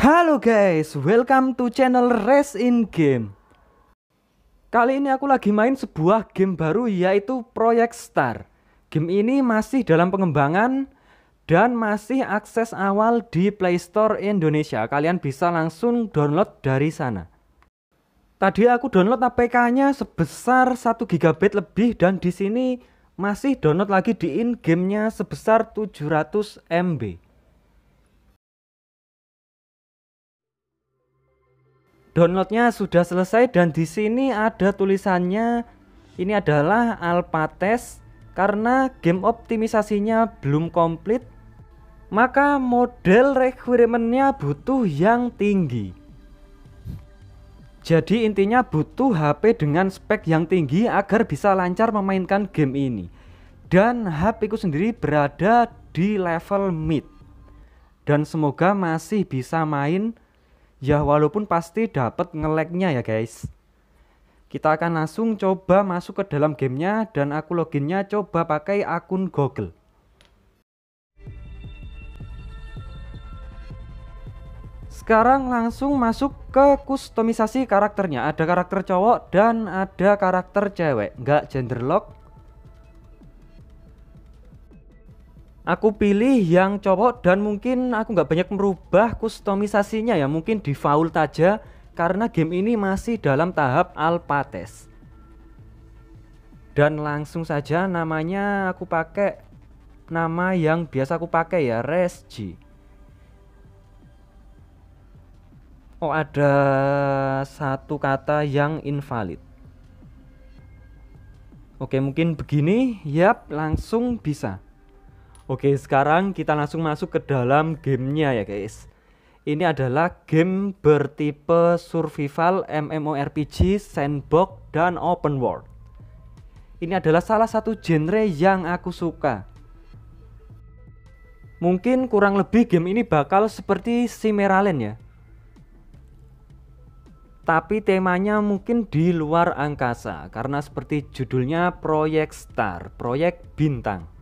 Halo guys, welcome to channel Race in Game. Kali ini aku lagi main sebuah game baru yaitu Project Star. Game ini masih dalam pengembangan dan masih akses awal di Play Store Indonesia. Kalian bisa langsung download dari sana. Tadi aku download APK-nya sebesar 1 GB lebih dan di sini masih download lagi di in game nya sebesar 700 MB. downloadnya sudah selesai dan di sini ada tulisannya ini adalah alpha test karena game optimisasinya belum komplit maka model requirementnya butuh yang tinggi jadi intinya butuh HP dengan spek yang tinggi agar bisa lancar memainkan game ini dan HP ku sendiri berada di level mid dan semoga masih bisa main ya walaupun pasti dapat ngeleknya ya guys kita akan langsung coba masuk ke dalam gamenya dan aku loginnya coba pakai akun Google sekarang langsung masuk ke kustomisasi karakternya ada karakter cowok dan ada karakter cewek nggak gender lock Aku pilih yang cowok dan mungkin aku nggak banyak merubah kustomisasinya ya Mungkin default aja karena game ini masih dalam tahap alpha test Dan langsung saja namanya aku pakai nama yang biasa aku pakai ya Resji Oh ada satu kata yang invalid Oke mungkin begini Yap langsung bisa Oke, sekarang kita langsung masuk ke dalam gamenya ya guys. Ini adalah game bertipe survival MMORPG, sandbox, dan open world. Ini adalah salah satu genre yang aku suka. Mungkin kurang lebih game ini bakal seperti Simeralen ya. Tapi temanya mungkin di luar angkasa karena seperti judulnya Project Star, Proyek Bintang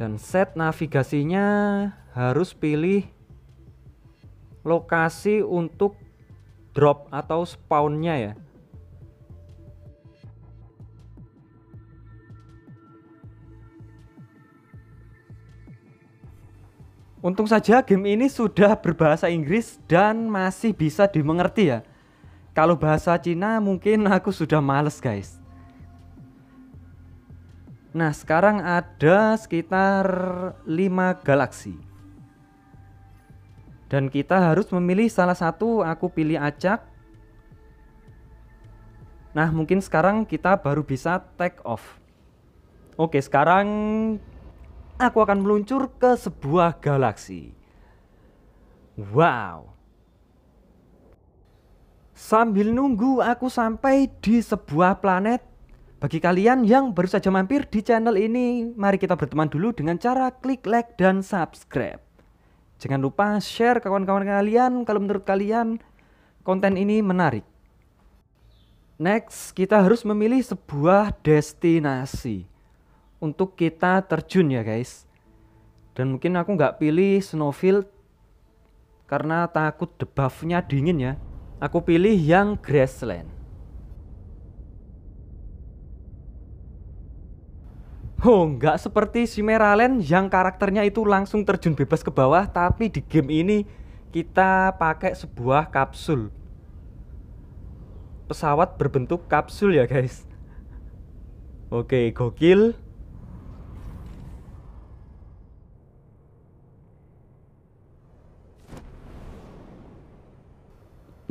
dan set navigasinya harus pilih lokasi untuk drop atau spawnnya ya Untung saja game ini sudah berbahasa Inggris dan masih bisa dimengerti ya. Kalau bahasa Cina mungkin aku sudah males guys. Nah, sekarang ada sekitar 5 galaksi. Dan kita harus memilih salah satu, aku pilih acak. Nah, mungkin sekarang kita baru bisa take off. Oke, sekarang aku akan meluncur ke sebuah galaksi. Wow. Sambil nunggu aku sampai di sebuah planet bagi kalian yang baru saja mampir di channel ini, mari kita berteman dulu dengan cara klik like dan subscribe. Jangan lupa share ke kawan-kawan kalian kalau menurut kalian konten ini menarik. Next, kita harus memilih sebuah destinasi untuk kita terjun ya guys. Dan mungkin aku nggak pilih snowfield karena takut debuffnya dingin ya. Aku pilih yang grassland. Oh, nggak seperti si Meralen yang karakternya itu langsung terjun bebas ke bawah, tapi di game ini kita pakai sebuah kapsul. Pesawat berbentuk kapsul ya, guys. Oke, gokil.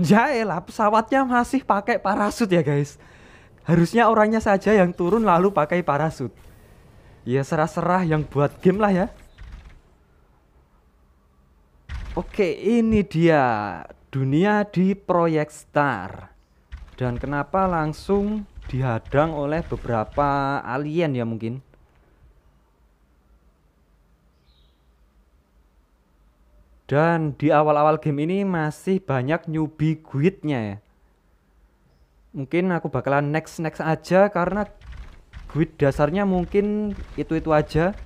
Jaelah, ya, pesawatnya masih pakai parasut ya, guys. Harusnya orangnya saja yang turun lalu pakai parasut. Ya serah-serah yang buat game lah ya. Oke, ini dia dunia di proyek Star. Dan kenapa langsung dihadang oleh beberapa alien ya mungkin? Dan di awal-awal game ini masih banyak newbie guide ya. Mungkin aku bakalan next-next aja karena Build dasarnya mungkin itu-itu aja.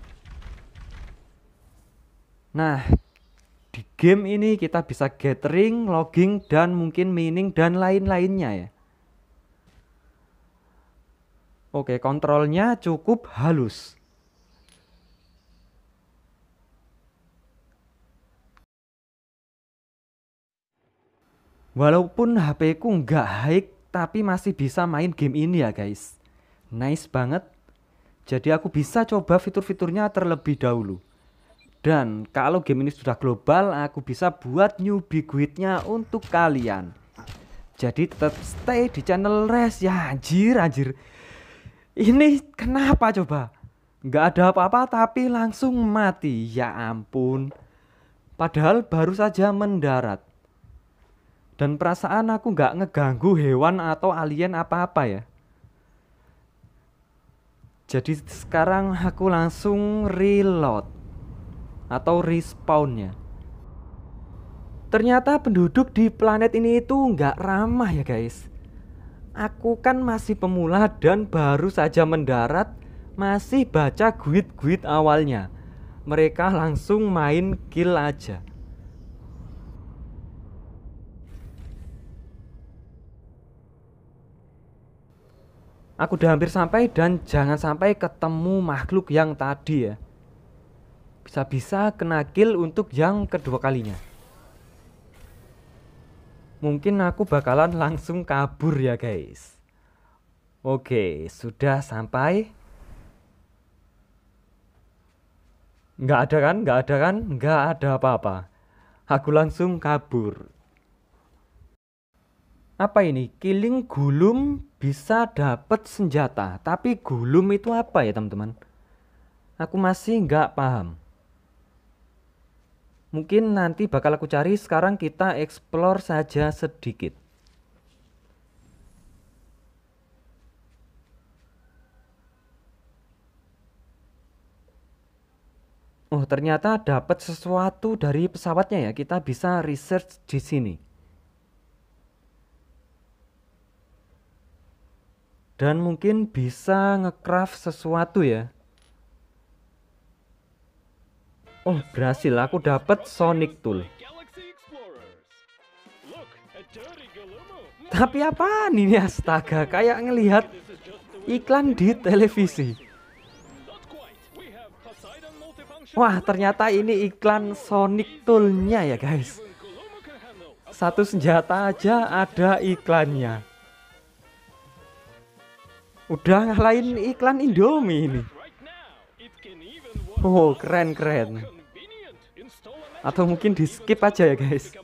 Nah, di game ini kita bisa gathering, logging, dan mungkin mining, dan lain-lainnya ya. Oke, kontrolnya cukup halus. Walaupun HP ku nggak high, tapi masih bisa main game ini ya guys nice banget. Jadi aku bisa coba fitur-fiturnya terlebih dahulu. Dan kalau game ini sudah global, aku bisa buat new guide-nya untuk kalian. Jadi tetap stay di channel Res ya anjir anjir. Ini kenapa coba? Nggak ada apa-apa tapi langsung mati. Ya ampun. Padahal baru saja mendarat. Dan perasaan aku nggak ngeganggu hewan atau alien apa-apa ya jadi sekarang aku langsung reload atau respawn ya ternyata penduduk di planet ini itu nggak ramah ya guys aku kan masih pemula dan baru saja mendarat masih baca guid-guid awalnya mereka langsung main kill aja Aku udah hampir sampai dan jangan sampai ketemu makhluk yang tadi ya. Bisa-bisa kena kill untuk yang kedua kalinya. Mungkin aku bakalan langsung kabur ya guys. Oke, sudah sampai. Nggak ada kan? Nggak ada kan? Nggak ada apa-apa. Aku langsung kabur. Apa ini? Killing gulum bisa dapat senjata, tapi gulum itu apa ya teman-teman? Aku masih nggak paham. Mungkin nanti bakal aku cari, sekarang kita explore saja sedikit. Oh, ternyata dapat sesuatu dari pesawatnya ya. Kita bisa research di sini. dan mungkin bisa ngecraft sesuatu ya Oh berhasil aku dapat Sonic Tool Tapi apaan ini astaga kayak ngelihat iklan di televisi Wah ternyata ini iklan Sonic Tool-nya ya guys Satu senjata aja ada iklannya udah ngalahin iklan Indomie ini oh keren keren atau mungkin di skip aja ya guys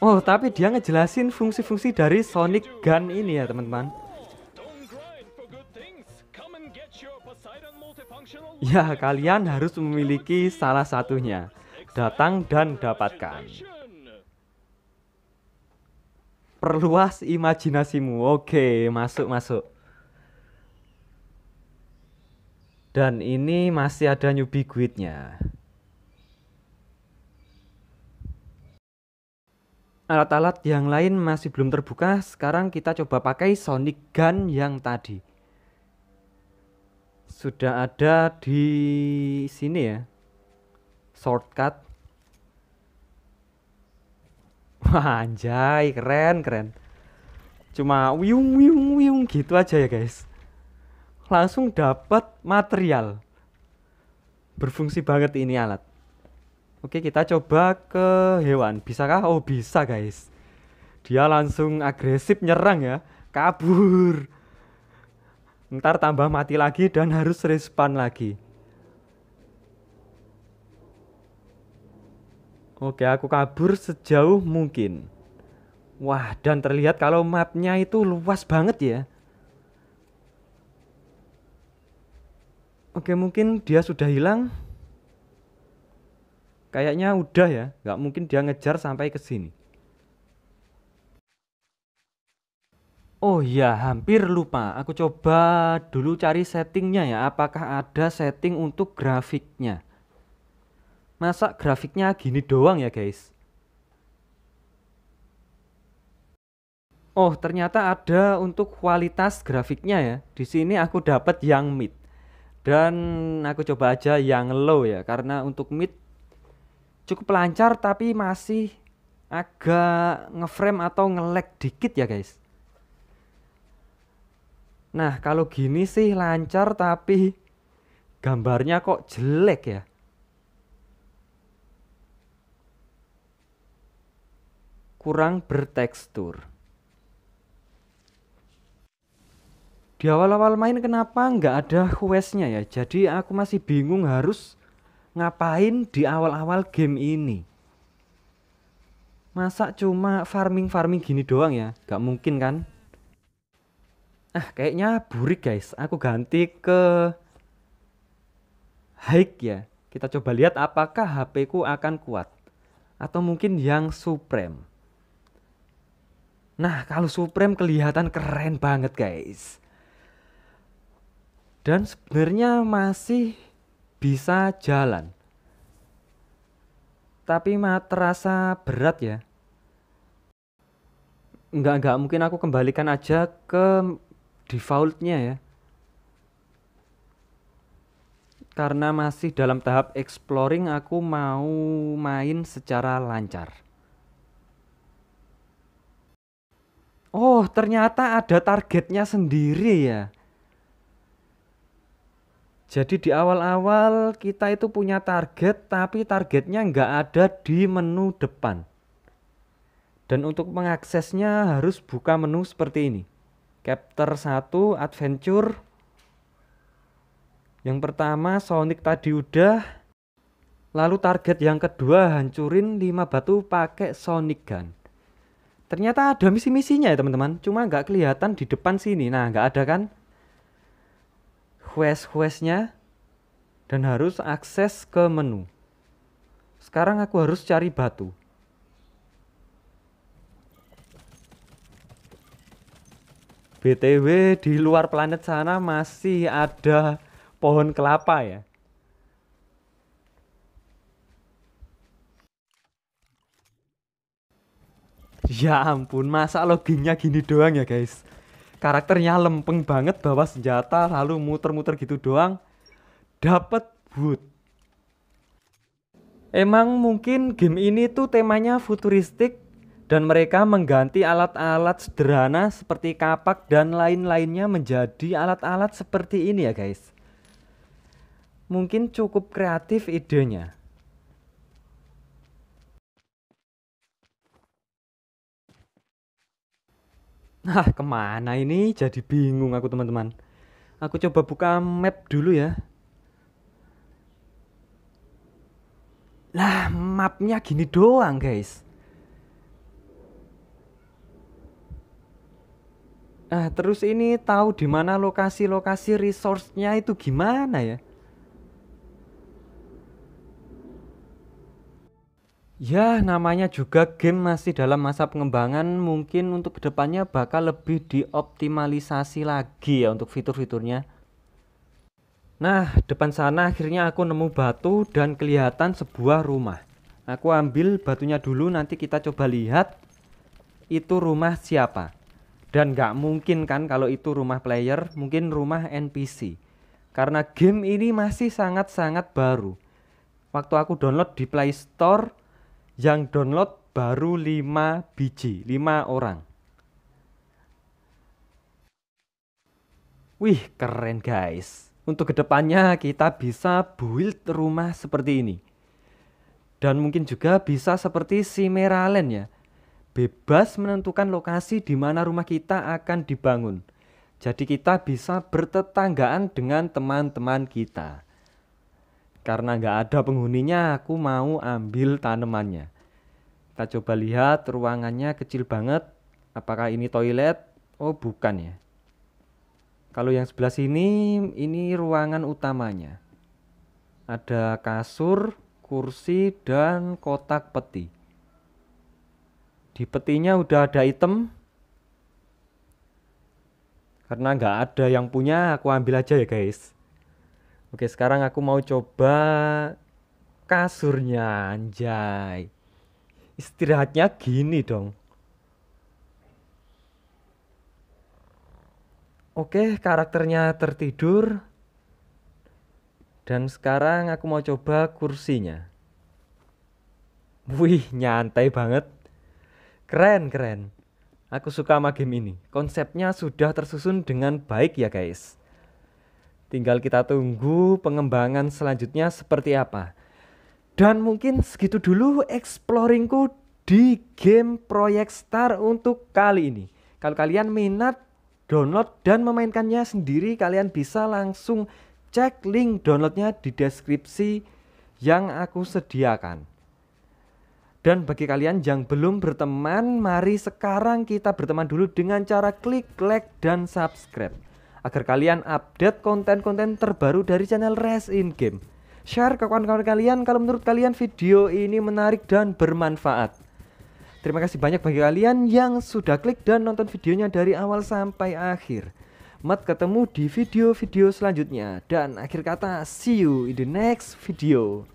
oh tapi dia ngejelasin fungsi-fungsi dari Sonic Gun ini ya teman-teman ya kalian harus memiliki salah satunya datang dan dapatkan perluas imajinasimu. Oke, masuk masuk. Dan ini masih ada newbie guide Alat-alat yang lain masih belum terbuka. Sekarang kita coba pakai sonic gun yang tadi. Sudah ada di sini ya. Shortcut anjay, keren, keren. Cuma wiung wiung wiung gitu aja ya, guys. Langsung dapat material. Berfungsi banget ini alat. Oke, kita coba ke hewan. Bisakah? Oh, bisa, guys. Dia langsung agresif nyerang ya. Kabur. Ntar tambah mati lagi dan harus respawn lagi. Oke, aku kabur sejauh mungkin. Wah, dan terlihat kalau mapnya itu luas banget ya. Oke, mungkin dia sudah hilang. Kayaknya udah ya, nggak mungkin dia ngejar sampai ke sini. Oh iya, hampir lupa. Aku coba dulu cari settingnya ya. Apakah ada setting untuk grafiknya? Masa grafiknya gini doang ya guys? Oh, ternyata ada untuk kualitas grafiknya ya. Di sini aku dapat yang mid. Dan aku coba aja yang low ya karena untuk mid cukup lancar tapi masih agak ngeframe atau ngelek dikit ya guys. Nah, kalau gini sih lancar tapi gambarnya kok jelek ya. kurang bertekstur. Di awal-awal main kenapa nggak ada questnya ya? Jadi aku masih bingung harus ngapain di awal-awal game ini. Masa cuma farming-farming gini doang ya? Gak mungkin kan? Ah kayaknya burik guys. Aku ganti ke hike ya. Kita coba lihat apakah HP ku akan kuat. Atau mungkin yang supreme. Nah, kalau Supreme kelihatan keren banget, guys. Dan sebenarnya masih bisa jalan. Tapi terasa berat ya. Enggak, enggak mungkin aku kembalikan aja ke defaultnya ya. Karena masih dalam tahap exploring, aku mau main secara lancar. Oh, ternyata ada targetnya sendiri ya. Jadi di awal-awal kita itu punya target, tapi targetnya nggak ada di menu depan. Dan untuk mengaksesnya harus buka menu seperti ini. Chapter 1 Adventure. Yang pertama Sonic tadi udah. Lalu target yang kedua hancurin 5 batu pakai Sonic Gun ternyata ada misi-misinya ya teman-teman cuma nggak kelihatan di depan sini nah nggak ada kan quest-questnya dan harus akses ke menu sekarang aku harus cari batu BTW di luar planet sana masih ada pohon kelapa ya Ya ampun, masa loginnya gini doang ya guys? Karakternya lempeng banget bawa senjata lalu muter-muter gitu doang. Dapat wood. Emang mungkin game ini tuh temanya futuristik dan mereka mengganti alat-alat sederhana seperti kapak dan lain-lainnya menjadi alat-alat seperti ini ya guys. Mungkin cukup kreatif idenya. Nah, kemana ini? Jadi bingung aku teman-teman. Aku coba buka map dulu ya. Lah, mapnya gini doang guys. Nah, terus ini tahu di mana lokasi-lokasi resource-nya itu gimana ya? Ya, namanya juga game masih dalam masa pengembangan, mungkin untuk kedepannya bakal lebih dioptimalisasi lagi ya untuk fitur-fiturnya. Nah, depan sana akhirnya aku nemu batu dan kelihatan sebuah rumah. Aku ambil batunya dulu, nanti kita coba lihat itu rumah siapa. Dan nggak mungkin kan kalau itu rumah player, mungkin rumah NPC. Karena game ini masih sangat-sangat baru. Waktu aku download di Play Store, yang download baru 5 biji, 5 orang. Wih, keren guys. Untuk kedepannya kita bisa build rumah seperti ini. Dan mungkin juga bisa seperti si Meralen ya. Bebas menentukan lokasi di mana rumah kita akan dibangun. Jadi kita bisa bertetanggaan dengan teman-teman kita. Karena nggak ada penghuninya, aku mau ambil tanamannya. Kita coba lihat ruangannya kecil banget. Apakah ini toilet? Oh, bukan ya. Kalau yang sebelah sini, ini ruangan utamanya. Ada kasur, kursi, dan kotak peti. Di petinya udah ada item. Karena nggak ada yang punya, aku ambil aja ya guys. Oke, sekarang aku mau coba kasurnya, anjay. Istirahatnya gini dong. Oke, karakternya tertidur. Dan sekarang aku mau coba kursinya. Wih, nyantai banget. Keren, keren. Aku suka sama game ini. Konsepnya sudah tersusun dengan baik ya, guys. Tinggal kita tunggu pengembangan selanjutnya seperti apa. Dan mungkin segitu dulu exploringku di game Proyek Star untuk kali ini. Kalau kalian minat download dan memainkannya sendiri, kalian bisa langsung cek link downloadnya di deskripsi yang aku sediakan. Dan bagi kalian yang belum berteman, mari sekarang kita berteman dulu dengan cara klik like dan subscribe agar kalian update konten-konten terbaru dari channel Rest in Game. Share ke kawan-kawan kalian kalau menurut kalian video ini menarik dan bermanfaat. Terima kasih banyak bagi kalian yang sudah klik dan nonton videonya dari awal sampai akhir. Mat ketemu di video-video selanjutnya dan akhir kata see you in the next video.